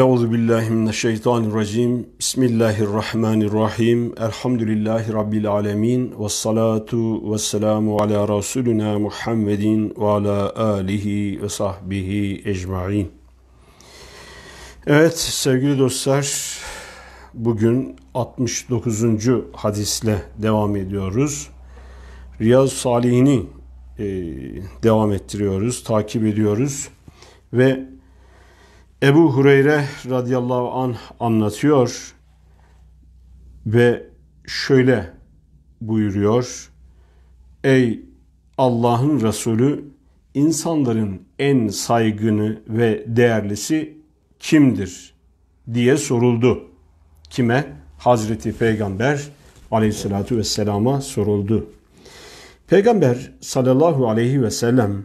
Euzu billahi mineşşeytanirracim. Bismillahirrahmanirrahim. Elhamdülillahi rabbil alamin ve salatu vesselamu ala rasulina Muhammedin ve ala alihi ve sahbihi ecmaîn. Evet sevgili dostlar, bugün 69. hadisle devam ediyoruz. Riyaz Salihini e, devam ettiriyoruz, takip ediyoruz ve Ebu Hureyre radıyallahu an anlatıyor ve şöyle buyuruyor. Ey Allah'ın Resulü insanların en saygını ve değerlisi kimdir diye soruldu. Kime? Hazreti Peygamber aleyhissalatü vesselama soruldu. Peygamber sallallahu aleyhi ve sellem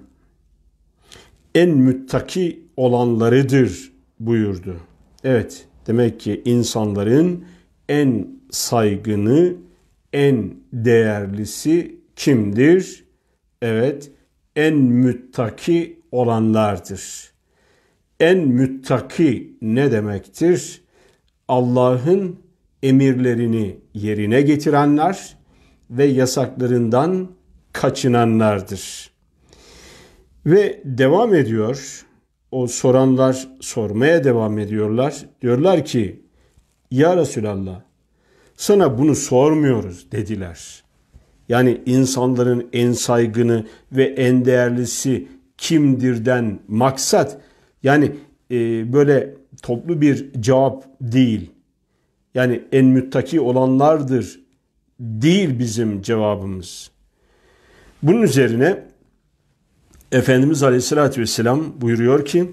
en müttaki olanlarıdır buyurdu. Evet demek ki insanların en saygını, en değerlisi kimdir? Evet en müttaki olanlardır. En müttaki ne demektir? Allah'ın emirlerini yerine getirenler ve yasaklarından kaçınanlardır. Ve devam ediyor o soranlar sormaya devam ediyorlar. Diyorlar ki ya Resulallah sana bunu sormuyoruz dediler. Yani insanların en saygını ve en değerlisi kimdirden maksat yani e, böyle toplu bir cevap değil. Yani en müttaki olanlardır değil bizim cevabımız. Bunun üzerine Efendimiz Aleyhisselatü Vesselam buyuruyor ki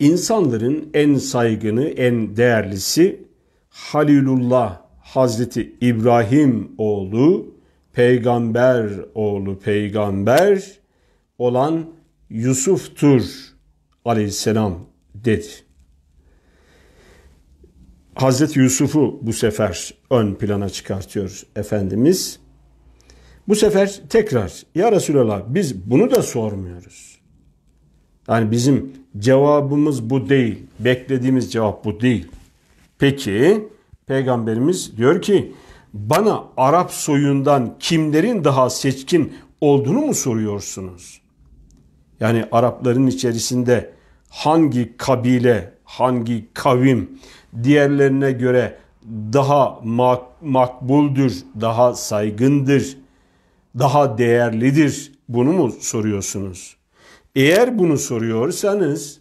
insanların en saygını, en değerlisi Halilullah Hazreti İbrahim oğlu, peygamber oğlu peygamber olan Yusuf'tur aleyhisselam dedi. Hazreti Yusuf'u bu sefer ön plana çıkartıyor Efendimiz. Bu sefer tekrar ya Resulallah biz bunu da sormuyoruz. Yani bizim cevabımız bu değil. Beklediğimiz cevap bu değil. Peki peygamberimiz diyor ki bana Arap soyundan kimlerin daha seçkin olduğunu mu soruyorsunuz? Yani Arapların içerisinde hangi kabile, hangi kavim diğerlerine göre daha mak makbuldür, daha saygındır, daha değerlidir? Bunu mu soruyorsunuz? Eğer bunu soruyorsanız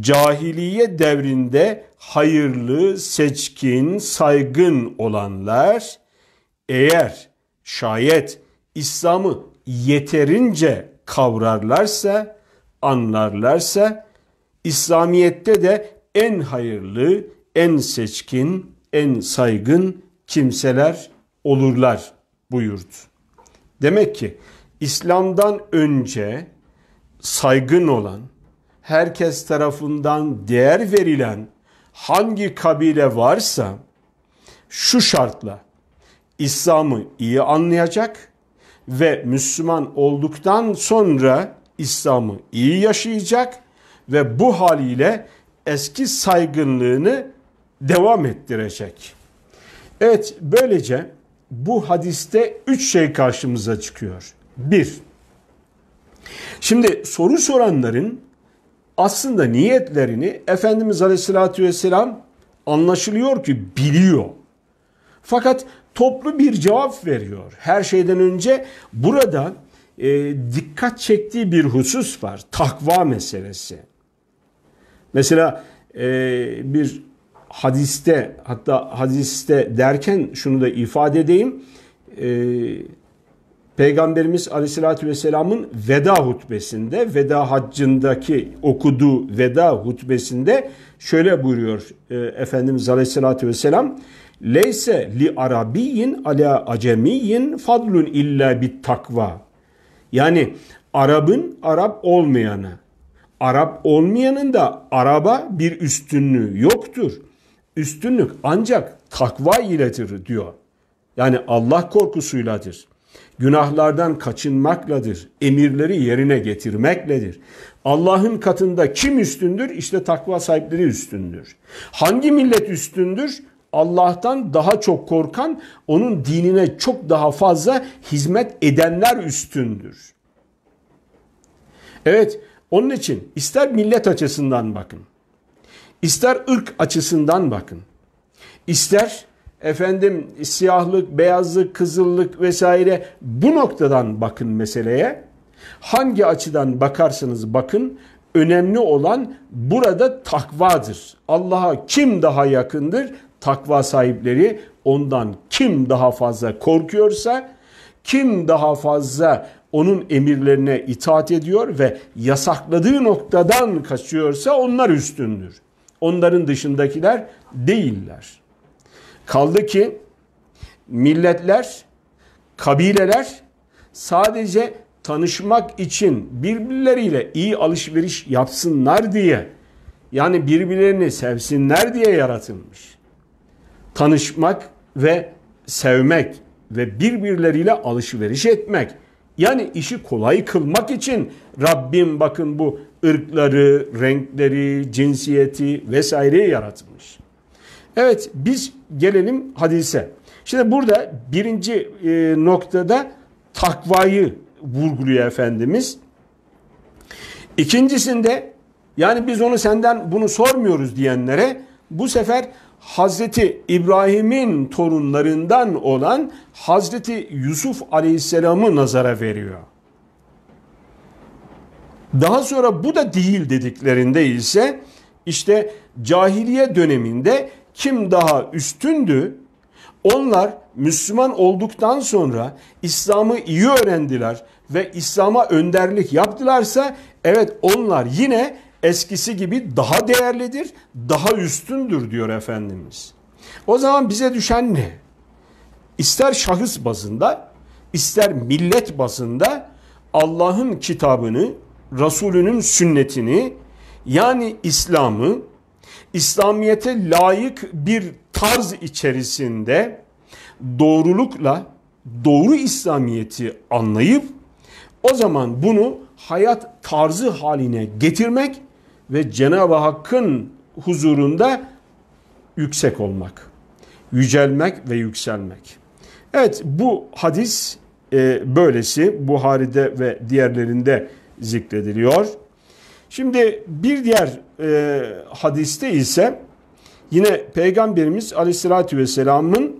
cahiliye devrinde hayırlı, seçkin, saygın olanlar eğer şayet İslam'ı yeterince kavrarlarsa, anlarlarsa İslamiyet'te de en hayırlı, en seçkin, en saygın kimseler olurlar buyurdu. Demek ki İslam'dan önce saygın olan, herkes tarafından değer verilen hangi kabile varsa şu şartla İslam'ı iyi anlayacak ve Müslüman olduktan sonra İslam'ı iyi yaşayacak ve bu haliyle eski saygınlığını devam ettirecek. Evet böylece bu hadiste üç şey karşımıza çıkıyor. Bir, şimdi soru soranların aslında niyetlerini Efendimiz Aleyhisselatü Vesselam anlaşılıyor ki biliyor. Fakat toplu bir cevap veriyor. Her şeyden önce burada e, dikkat çektiği bir husus var. Takva meselesi. Mesela e, bir hadiste hatta hadiste derken şunu da ifade edeyim. E, Peygamberimiz Aleyhisselatü Vesselam'ın veda hutbesinde, veda haccındaki okuduğu veda hutbesinde şöyle buyuruyor e, Efendimiz Aleyhisselatü Vesselam. Leyse li arabiyin ala acemiyin fadlun illa bit takva. Yani Arap'ın Arap olmayanı, Arap olmayanın da araba bir üstünlüğü yoktur üstünlük ancak takva iledir diyor. Yani Allah korkusuyladır. Günahlardan kaçınmakladır. Emirleri yerine getirmekledir. Allah'ın katında kim üstündür? İşte takva sahipleri üstündür. Hangi millet üstündür? Allah'tan daha çok korkan, onun dinine çok daha fazla hizmet edenler üstündür. Evet, onun için ister millet açısından bakın. İster ırk açısından bakın. İster efendim siyahlık, beyazlık, kızıllık vesaire bu noktadan bakın meseleye. Hangi açıdan bakarsanız bakın önemli olan burada takvadır. Allah'a kim daha yakındır? Takva sahipleri ondan kim daha fazla korkuyorsa, kim daha fazla onun emirlerine itaat ediyor ve yasakladığı noktadan kaçıyorsa onlar üstündür onların dışındakiler değiller. Kaldı ki milletler, kabileler sadece tanışmak için birbirleriyle iyi alışveriş yapsınlar diye yani birbirlerini sevsinler diye yaratılmış. Tanışmak ve sevmek ve birbirleriyle alışveriş etmek. Yani işi kolay kılmak için Rabbim bakın bu ırkları, renkleri, cinsiyeti vesaire yaratmış. Evet biz gelelim hadise. Şimdi burada birinci e, noktada takvayı vurguluyor Efendimiz. İkincisinde yani biz onu senden bunu sormuyoruz diyenlere bu sefer Hazreti İbrahim'in torunlarından olan Hazreti Yusuf Aleyhisselam'ı nazara veriyor. Daha sonra bu da değil dediklerinde ise işte cahiliye döneminde kim daha üstündü? Onlar Müslüman olduktan sonra İslam'ı iyi öğrendiler ve İslam'a önderlik yaptılarsa evet onlar yine eskisi gibi daha değerlidir, daha üstündür diyor Efendimiz. O zaman bize düşen ne? İster şahıs bazında, ister millet bazında Allah'ın kitabını, Resulünün sünnetini yani İslam'ı İslamiyete layık bir tarz içerisinde doğrulukla doğru İslamiyeti anlayıp o zaman bunu hayat tarzı haline getirmek ve Cenab-ı Hakk'ın huzurunda yüksek olmak, yücelmek ve yükselmek. Evet bu hadis e, böylesi Buhari'de ve diğerlerinde zikrediliyor. Şimdi bir diğer e, hadiste ise yine Peygamberimiz Aleyhisselatü Vesselam'ın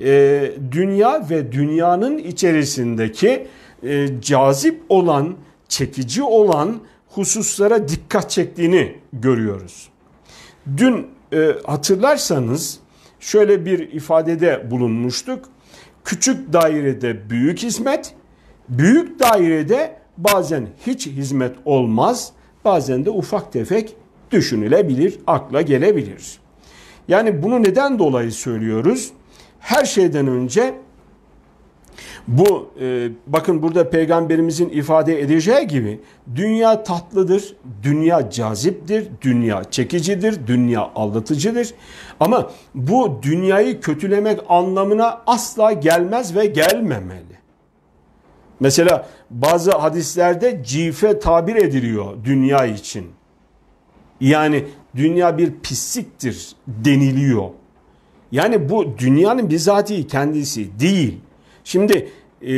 e, dünya ve dünyanın içerisindeki e, cazip olan, çekici olan hususlara dikkat çektiğini görüyoruz. Dün e, hatırlarsanız şöyle bir ifadede bulunmuştuk. Küçük dairede büyük hizmet, büyük dairede bazen hiç hizmet olmaz, bazen de ufak tefek düşünülebilir, akla gelebilir. Yani bunu neden dolayı söylüyoruz? Her şeyden önce bu e, bakın burada peygamberimizin ifade edeceği gibi dünya tatlıdır, dünya caziptir, dünya çekicidir, dünya aldatıcıdır. Ama bu dünyayı kötülemek anlamına asla gelmez ve gelmemeli. Mesela bazı hadislerde cife tabir ediliyor dünya için. Yani dünya bir pisliktir deniliyor. Yani bu dünyanın bizatihi kendisi değil. Şimdi e,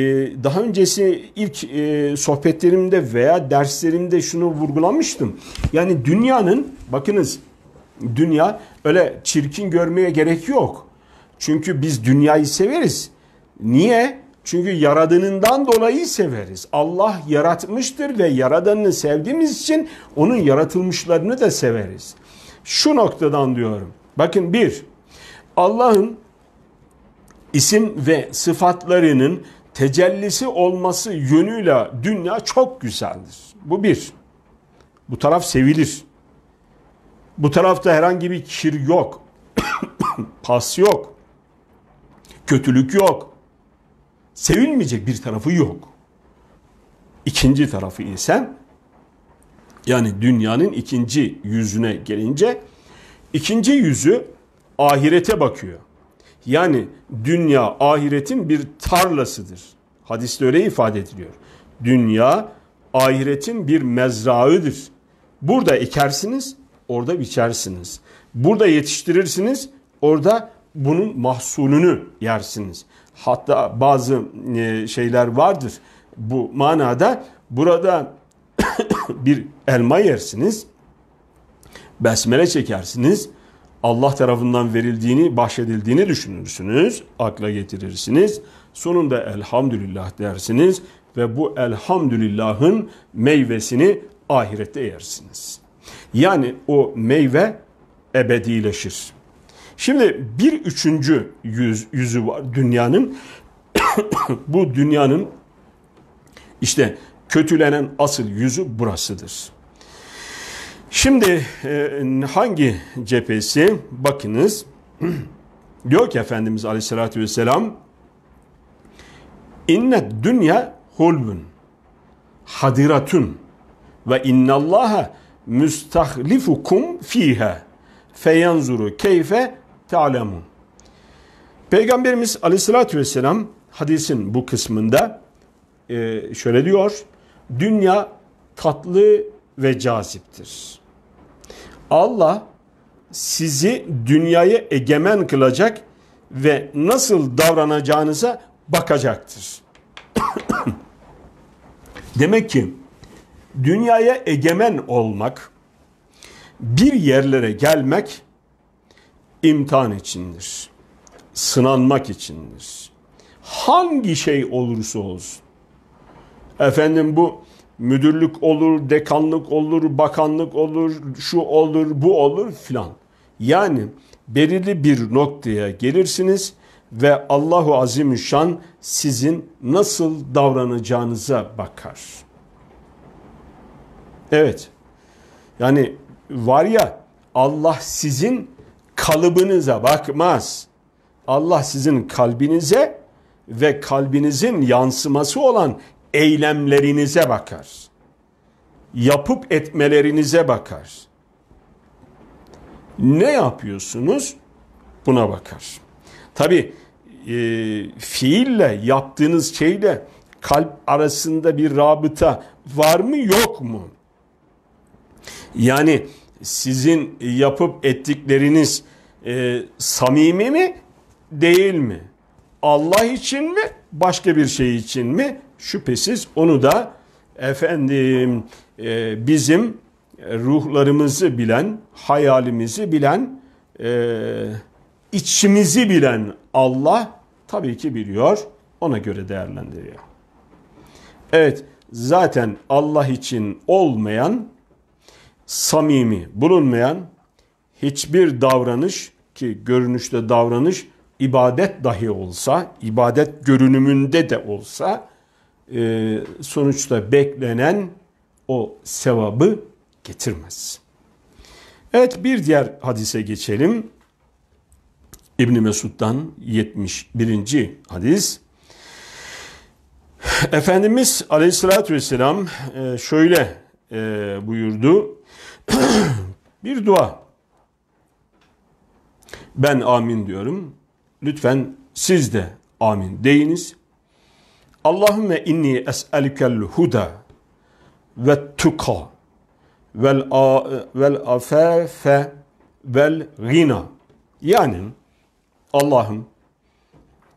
daha öncesi ilk e, sohbetlerimde veya derslerimde şunu vurgulamıştım. Yani dünyanın bakınız dünya öyle çirkin görmeye gerek yok. Çünkü biz dünyayı severiz. Niye? Çünkü yaradığından dolayı severiz. Allah yaratmıştır ve yaradanını sevdiğimiz için onun yaratılmışlarını da severiz. Şu noktadan diyorum. Bakın bir, Allah'ın isim ve sıfatlarının tecellisi olması yönüyle dünya çok güzeldir. Bu bir. Bu taraf sevilir. Bu tarafta herhangi bir kir yok. Pas yok. Kötülük yok sevilmeyecek bir tarafı yok. İkinci tarafı ise yani dünyanın ikinci yüzüne gelince ikinci yüzü ahirete bakıyor. Yani dünya ahiretin bir tarlasıdır. Hadiste öyle ifade ediliyor. Dünya ahiretin bir mezrağıdır. Burada ekersiniz, orada biçersiniz. Burada yetiştirirsiniz, orada bunun mahsulünü yersiniz hatta bazı e, şeyler vardır bu manada. Burada bir elma yersiniz, besmele çekersiniz, Allah tarafından verildiğini, bahşedildiğini düşünürsünüz, akla getirirsiniz. Sonunda elhamdülillah dersiniz ve bu elhamdülillahın meyvesini ahirette yersiniz. Yani o meyve ebedileşir. Şimdi bir üçüncü yüz, yüzü var dünyanın. Bu dünyanın işte kötülenen asıl yüzü burasıdır. Şimdi e, hangi cephesi? Bakınız. Diyor ki Efendimiz Aleyhisselatü Vesselam İnne dünya hulbun hadiratun ve innallaha müstahlifukum fiha feyanzuru keyfe te'alemun. Peygamberimiz aleyhissalatü vesselam hadisin bu kısmında e, şöyle diyor. Dünya tatlı ve caziptir. Allah sizi dünyayı egemen kılacak ve nasıl davranacağınıza bakacaktır. Demek ki dünyaya egemen olmak, bir yerlere gelmek imtihan içindir. Sınanmak içindir. Hangi şey olursa olsun. Efendim bu müdürlük olur, dekanlık olur, bakanlık olur, şu olur, bu olur filan. Yani belirli bir noktaya gelirsiniz ve Allahu Azimüşşan sizin nasıl davranacağınıza bakar. Evet. Yani var ya Allah sizin kalıbınıza bakmaz. Allah sizin kalbinize ve kalbinizin yansıması olan eylemlerinize bakar. Yapıp etmelerinize bakar. Ne yapıyorsunuz? Buna bakar. Tabi e, fiille yaptığınız şeyle kalp arasında bir rabıta var mı yok mu? Yani sizin yapıp ettikleriniz e, samimi mi değil mi? Allah için mi başka bir şey için mi? Şüphesiz onu da efendim e, bizim ruhlarımızı bilen, hayalimizi bilen, e, içimizi bilen Allah tabii ki biliyor. Ona göre değerlendiriyor. Evet zaten Allah için olmayan, samimi bulunmayan hiçbir davranış ki görünüşte davranış ibadet dahi olsa, ibadet görünümünde de olsa e, sonuçta beklenen o sevabı getirmez. Evet bir diğer hadise geçelim. İbn Mesud'dan 71. hadis. Efendimiz Aleyhisselatü vesselam e, şöyle e, buyurdu. bir dua ben amin diyorum. Lütfen siz de amin deyiniz. Allahümme inni es'elikel huda ve tuka vel, a, vel afafe vel gina. Yani Allah'ım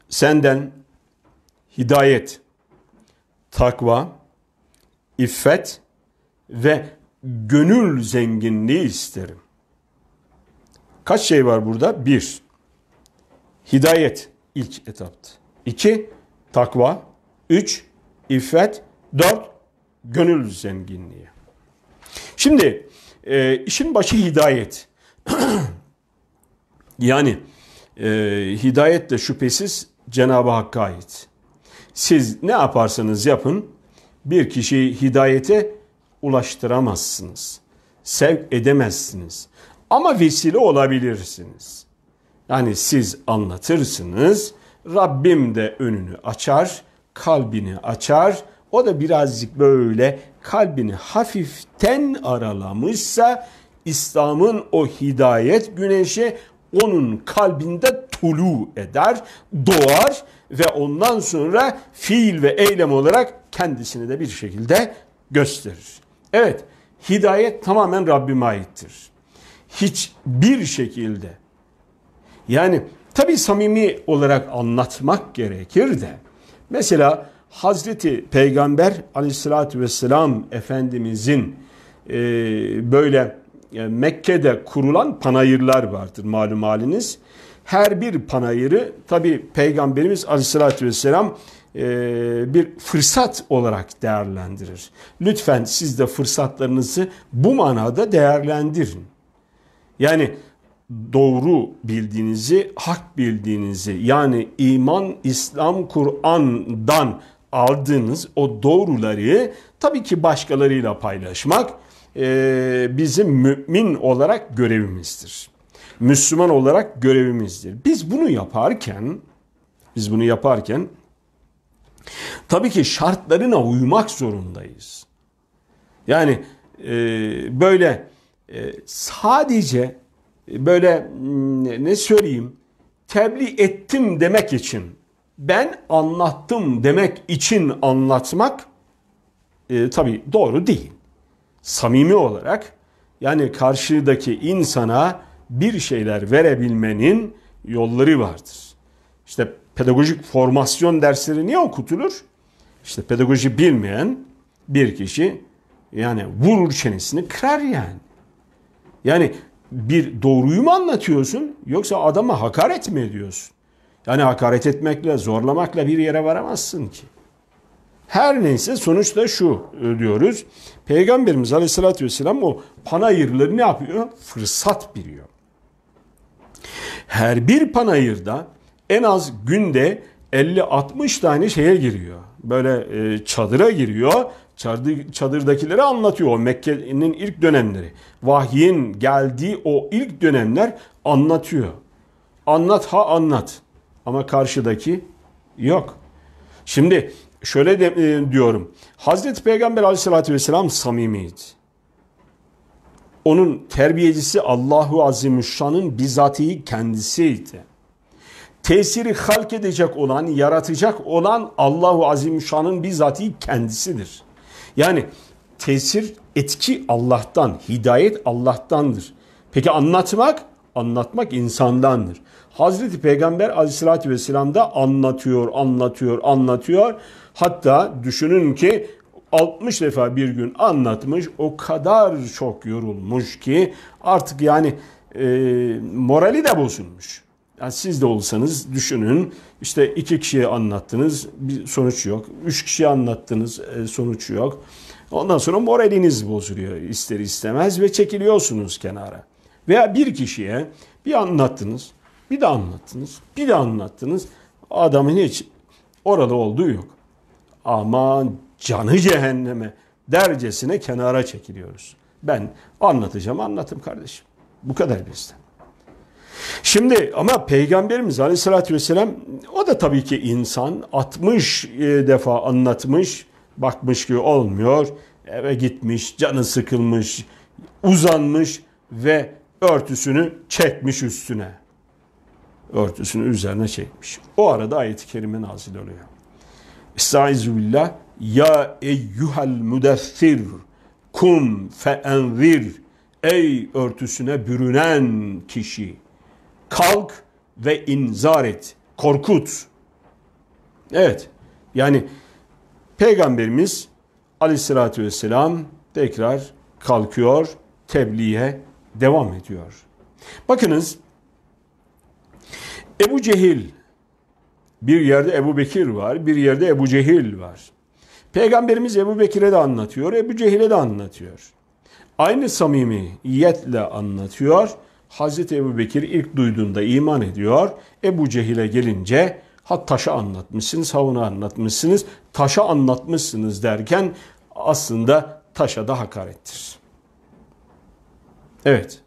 senden hidayet, takva, iffet ve gönül zenginliği isterim. Kaç şey var burada? Bir, hidayet ilk etapta, İki, takva. Üç, iffet. Dört, gönül zenginliği. Şimdi e, işin başı hidayet. yani e, hidayet de şüphesiz Cenab-ı Hakk'a ait. Siz ne yaparsanız yapın bir kişiyi hidayete ulaştıramazsınız. Sevk edemezsiniz ama vesile olabilirsiniz. Yani siz anlatırsınız, Rabbim de önünü açar, kalbini açar. O da birazcık böyle kalbini hafiften aralamışsa İslam'ın o hidayet güneşi onun kalbinde tulu eder, doğar ve ondan sonra fiil ve eylem olarak kendisini de bir şekilde gösterir. Evet, hidayet tamamen Rabbime aittir hiçbir şekilde yani tabi samimi olarak anlatmak gerekir de mesela Hazreti Peygamber aleyhissalatü vesselam Efendimizin e, böyle e, Mekke'de kurulan panayırlar vardır malum haliniz. Her bir panayırı tabi Peygamberimiz aleyhissalatü vesselam e, bir fırsat olarak değerlendirir. Lütfen siz de fırsatlarınızı bu manada değerlendirin. Yani doğru bildiğinizi, hak bildiğinizi yani iman, İslam, Kur'an'dan aldığınız o doğruları tabii ki başkalarıyla paylaşmak e, bizim mümin olarak görevimizdir. Müslüman olarak görevimizdir. Biz bunu yaparken biz bunu yaparken tabii ki şartlarına uymak zorundayız. Yani e, böyle ee, sadece e, böyle hmm, ne söyleyeyim tebliğ ettim demek için ben anlattım demek için anlatmak e, tabii doğru değil. Samimi olarak yani karşıdaki insana bir şeyler verebilmenin yolları vardır. İşte pedagojik formasyon dersleri niye okutulur? İşte pedagoji bilmeyen bir kişi yani vurur çenesini kırar yani. Yani bir doğruyu mu anlatıyorsun yoksa adama hakaret mi ediyorsun? Yani hakaret etmekle, zorlamakla bir yere varamazsın ki. Her neyse sonuçta şu e, diyoruz. Peygamberimiz Aleyhisselatü Vesselam o panayırları ne yapıyor? Fırsat biliyor. Her bir panayırda en az günde 50-60 tane şeye giriyor. Böyle e, çadıra giriyor çadırdakilere anlatıyor. o Mekke'nin ilk dönemleri. Vahyin geldiği o ilk dönemler anlatıyor. Anlat ha anlat. Ama karşıdaki yok. Şimdi şöyle de, e, diyorum. Hazreti Peygamber aleyhissalatü vesselam samimiydi. Onun terbiyecisi Allahu Azimüşşan'ın bizatihi kendisiydi. Tesiri halk edecek olan, yaratacak olan Allahu Azimüşşan'ın bizatihi kendisidir. Yani tesir etki Allah'tan, hidayet Allah'tandır. Peki anlatmak? Anlatmak insandandır. Hazreti Peygamber aleyhissalatü vesselam da anlatıyor, anlatıyor, anlatıyor. Hatta düşünün ki 60 defa bir gün anlatmış o kadar çok yorulmuş ki artık yani e, morali de bozulmuş. Yani siz de olsanız düşünün işte iki kişiye anlattınız bir sonuç yok. Üç kişiye anlattınız e, sonuç yok. Ondan sonra moraliniz bozuluyor ister istemez ve çekiliyorsunuz kenara. Veya bir kişiye bir anlattınız, bir de anlattınız, bir de anlattınız. Adamın hiç orada olduğu yok. Aman canı cehenneme dercesine kenara çekiliyoruz. Ben anlatacağım anlatım kardeşim. Bu kadar bizden. Şimdi ama Peygamberimiz Aleyhisselatü Vesselam o da tabii ki insan 60 e, defa anlatmış bakmış ki olmuyor eve gitmiş canı sıkılmış uzanmış ve örtüsünü çekmiş üstüne. Örtüsünü üzerine çekmiş. O arada ayet-i kerime nazil oluyor. Estaizu billah ya eyyuhel müdessir kum fe envir ey örtüsüne bürünen kişi.'' Kalk ve inzar et. Korkut. Evet. Yani Peygamberimiz aleyhissalatü vesselam tekrar kalkıyor, tebliğe devam ediyor. Bakınız Ebu Cehil bir yerde Ebu Bekir var, bir yerde Ebu Cehil var. Peygamberimiz Ebu Bekir'e de anlatıyor, Ebu Cehil'e de anlatıyor. Aynı samimiyetle anlatıyor Hazreti Ebu Bekir ilk duyduğunda iman ediyor. Ebu Cehil'e gelince ha taşa anlatmışsınız, havuna anlatmışsınız, taşa anlatmışsınız derken aslında taşa da hakarettir. Evet,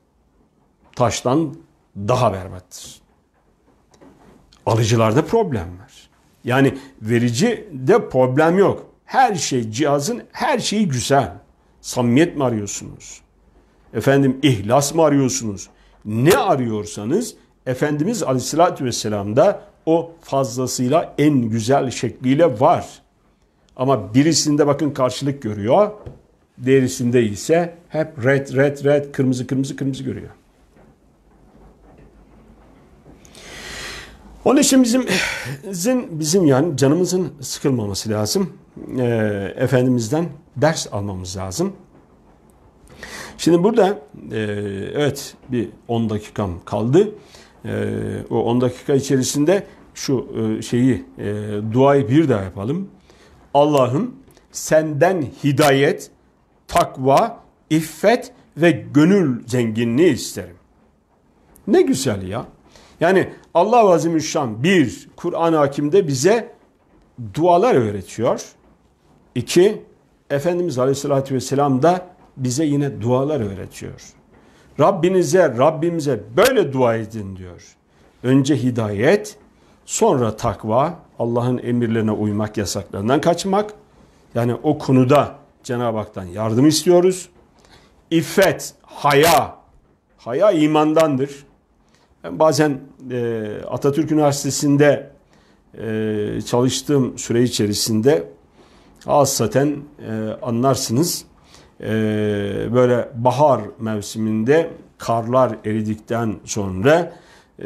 taştan daha berbattır. Alıcılarda problem var. Yani verici de problem yok. Her şey cihazın her şeyi güzel. Samimiyet mi arıyorsunuz? Efendim ihlas mı arıyorsunuz? ne arıyorsanız Efendimiz Aleyhisselatü Vesselam'da o fazlasıyla en güzel şekliyle var. Ama birisinde bakın karşılık görüyor. Derisinde ise hep red red red kırmızı kırmızı kırmızı görüyor. Onun için bizim bizim, bizim yani canımızın sıkılmaması lazım. Ee, Efendimiz'den ders almamız lazım. Şimdi burada e, evet bir 10 dakikam kaldı. E, o 10 dakika içerisinde şu e, şeyi duayı bir daha yapalım. Allah'ım senden hidayet, takva, iffet ve gönül zenginliği isterim. Ne güzel ya. Yani Allah Azimüşşan bir, Kur'an-ı Hakim'de bize dualar öğretiyor. İki, Efendimiz Aleyhisselatü Vesselam da bize yine dualar öğretiyor. Rabbinize, Rabbimize böyle dua edin diyor. Önce hidayet, sonra takva, Allah'ın emirlerine uymak, yasaklarından kaçmak. Yani o konuda Cenab-ı Hak'tan yardım istiyoruz. İffet, haya, haya imandandır. Ben bazen e, Atatürk Üniversitesi'nde e, çalıştığım süre içerisinde hasaten e, anlarsınız e, böyle bahar mevsiminde karlar eridikten sonra e,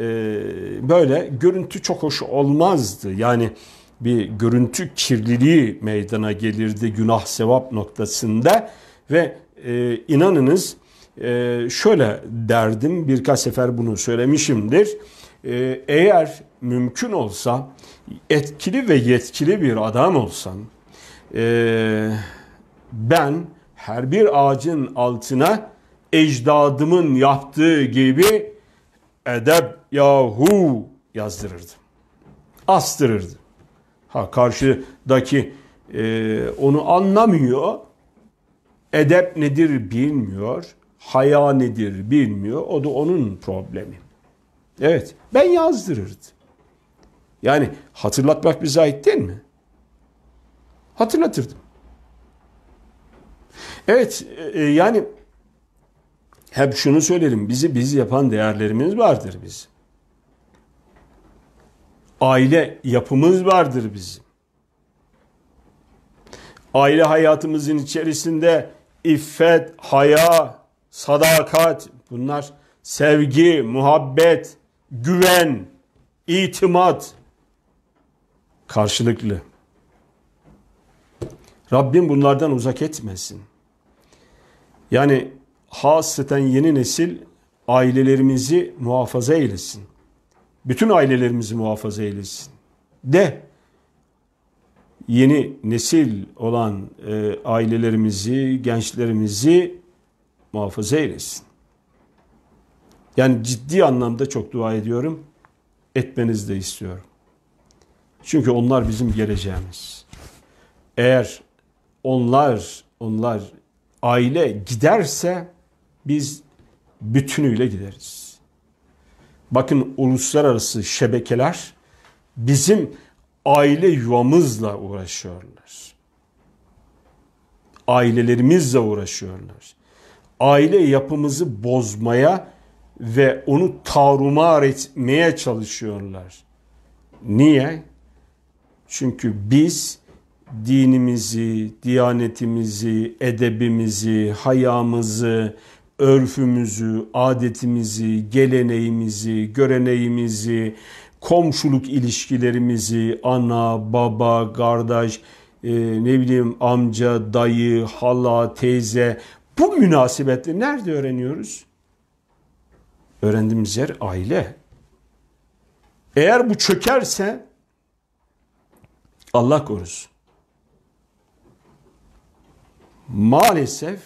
böyle görüntü çok hoş olmazdı. Yani bir görüntü kirliliği meydana gelirdi günah sevap noktasında ve e, inanınız e, şöyle derdim birkaç sefer bunu söylemişimdir. E, eğer mümkün olsa etkili ve yetkili bir adam olsam e, ben her bir ağacın altına ecdadımın yaptığı gibi edep yahu yazdırırdı. Astırırdı. Ha karşıdaki e, onu anlamıyor. Edep nedir bilmiyor. Haya nedir bilmiyor. O da onun problemi. Evet ben yazdırırdım. Yani hatırlatmak bize ait değil mi? Hatırlatırdım. Evet e, e, yani hep şunu söylerim. Bizi biz yapan değerlerimiz vardır biz Aile yapımız vardır bizim. Aile hayatımızın içerisinde iffet, haya, sadakat bunlar sevgi, muhabbet, güven, itimat karşılıklı. Rabbim bunlardan uzak etmesin. Yani hasreten yeni nesil ailelerimizi muhafaza eylesin. Bütün ailelerimizi muhafaza eylesin. De yeni nesil olan e, ailelerimizi, gençlerimizi muhafaza eylesin. Yani ciddi anlamda çok dua ediyorum. Etmenizi de istiyorum. Çünkü onlar bizim geleceğimiz. Eğer onlar onlar aile giderse biz bütünüyle gideriz. Bakın uluslararası şebekeler bizim aile yuvamızla uğraşıyorlar. Ailelerimizle uğraşıyorlar. Aile yapımızı bozmaya ve onu tarumar etmeye çalışıyorlar. Niye? Çünkü biz dinimizi, diyanetimizi, edebimizi, hayamızı, örfümüzü, adetimizi, geleneğimizi, göreneğimizi, komşuluk ilişkilerimizi, ana, baba, kardeş, e, ne bileyim amca, dayı, hala, teyze bu münasebetleri nerede öğreniyoruz? Öğrendiğimiz yer aile. Eğer bu çökerse Allah korusun maalesef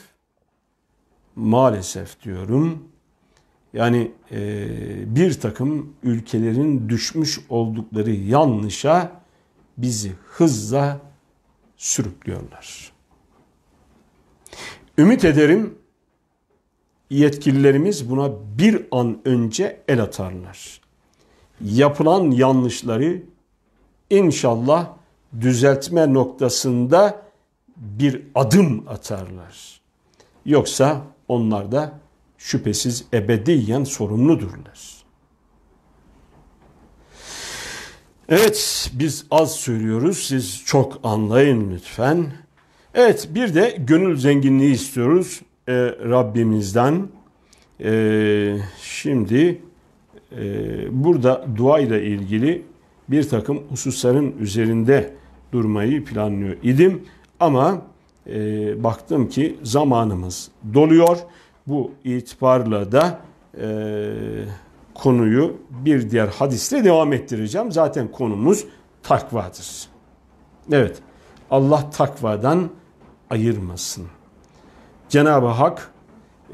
maalesef diyorum yani e, bir takım ülkelerin düşmüş oldukları yanlışa bizi hızla sürüklüyorlar. Ümit ederim yetkililerimiz buna bir an önce el atarlar. Yapılan yanlışları inşallah düzeltme noktasında bir adım atarlar. Yoksa onlar da şüphesiz ebediyen sorumludurlar. Evet biz az söylüyoruz siz çok anlayın lütfen. Evet bir de gönül zenginliği istiyoruz e, Rabbimizden. E, şimdi e, burada duayla ilgili bir takım hususların üzerinde durmayı planlıyor idim. Ama e, baktım ki zamanımız doluyor. Bu itibarla da e, konuyu bir diğer hadisle devam ettireceğim. Zaten konumuz takvadır. Evet, Allah takvadan ayırmasın. Cenab-ı Hak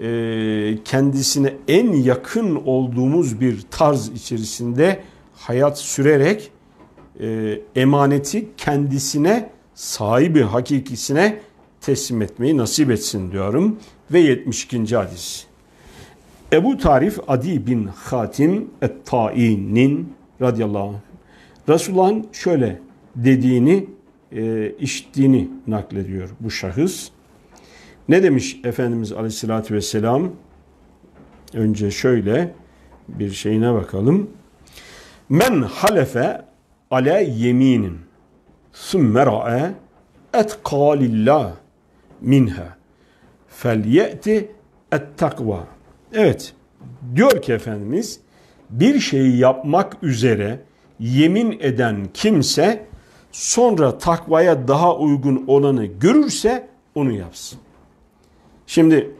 e, kendisine en yakın olduğumuz bir tarz içerisinde hayat sürerek e, emaneti kendisine sahibi hakikisine teslim etmeyi nasip etsin diyorum. Ve 72. hadis. Ebu Tarif Adi bin Hatim etta'inin tainin radıyallahu anh. Resulullah'ın şöyle dediğini, e, işittiğini naklediyor bu şahıs. Ne demiş Efendimiz Aleyhisselatü Vesselam? Önce şöyle bir şeyine bakalım. Men halefe ale yeminin. ثُمَّ رَأَى اَتْقَى لِلّٰهِ مِنْهَا فَلْيَأْتِ اَتَّقْوَى Evet, diyor ki Efendimiz, bir şeyi yapmak üzere yemin eden kimse sonra takvaya daha uygun olanı görürse onu yapsın. Şimdi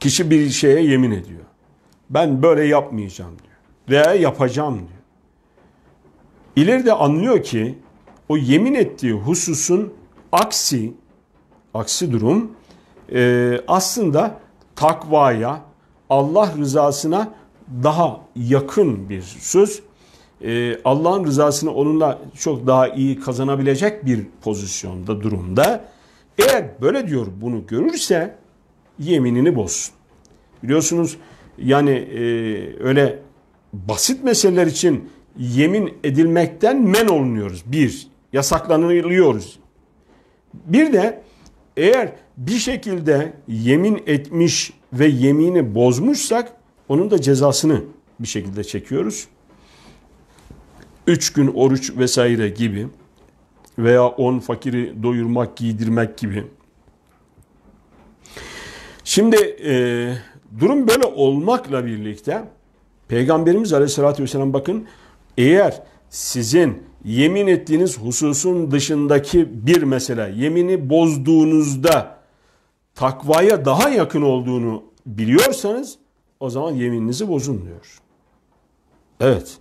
kişi bir şeye yemin ediyor. Ben böyle yapmayacağım diyor. Veya yapacağım diyor. İleride anlıyor ki o yemin ettiği hususun aksi aksi durum e, aslında takvaya Allah rızasına daha yakın bir söz. E, Allah'ın rızasını onunla çok daha iyi kazanabilecek bir pozisyonda durumda. Eğer böyle diyor bunu görürse yeminini bozsun. Biliyorsunuz yani e, öyle basit meseleler için yemin edilmekten men olunuyoruz. Bir. Yasaklanılıyoruz. Bir de eğer bir şekilde yemin etmiş ve yemini bozmuşsak onun da cezasını bir şekilde çekiyoruz. Üç gün oruç vesaire gibi veya on fakiri doyurmak, giydirmek gibi. Şimdi e, durum böyle olmakla birlikte Peygamberimiz Aleyhisselatü Vesselam bakın eğer sizin yemin ettiğiniz hususun dışındaki bir mesele, yemini bozduğunuzda takvaya daha yakın olduğunu biliyorsanız o zaman yemininizi bozun diyor. Evet.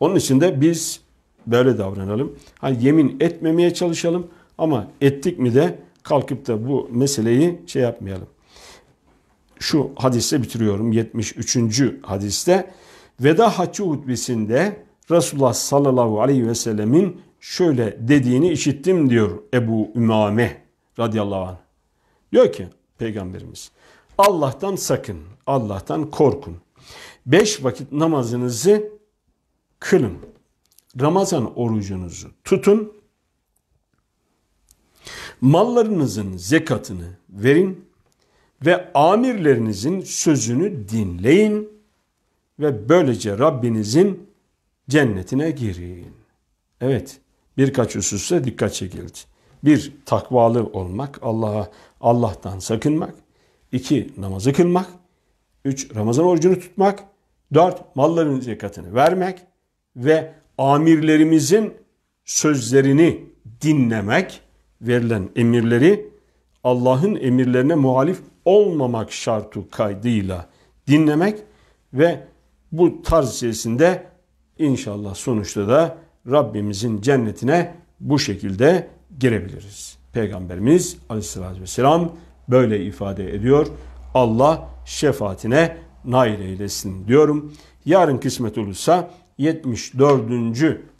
Onun için de biz böyle davranalım. Hani yemin etmemeye çalışalım ama ettik mi de kalkıp da bu meseleyi şey yapmayalım. Şu hadiste bitiriyorum 73. hadiste. Veda haccı hutbesinde Resulullah sallallahu aleyhi ve sellemin şöyle dediğini işittim diyor Ebu Ümame radıyallahu anh. Diyor ki peygamberimiz Allah'tan sakın, Allah'tan korkun. Beş vakit namazınızı kılın. Ramazan orucunuzu tutun. Mallarınızın zekatını verin ve amirlerinizin sözünü dinleyin ve böylece Rabbinizin cennetine girin. Evet birkaç hususa dikkat çekildi. Bir takvalı olmak, Allah'a Allah'tan sakınmak. iki namazı kılmak. Üç Ramazan orucunu tutmak. Dört malların zekatını vermek. Ve amirlerimizin sözlerini dinlemek, verilen emirleri Allah'ın emirlerine muhalif olmamak şartı kaydıyla dinlemek ve bu tarz içerisinde İnşallah sonuçta da Rabbimizin cennetine bu şekilde girebiliriz. Peygamberimiz aleyhissalatü vesselam böyle ifade ediyor. Allah şefaatine nail eylesin diyorum. Yarın kısmet olursa 74.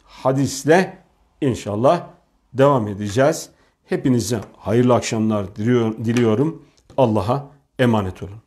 hadisle inşallah devam edeceğiz. Hepinize hayırlı akşamlar diliyorum. Allah'a emanet olun.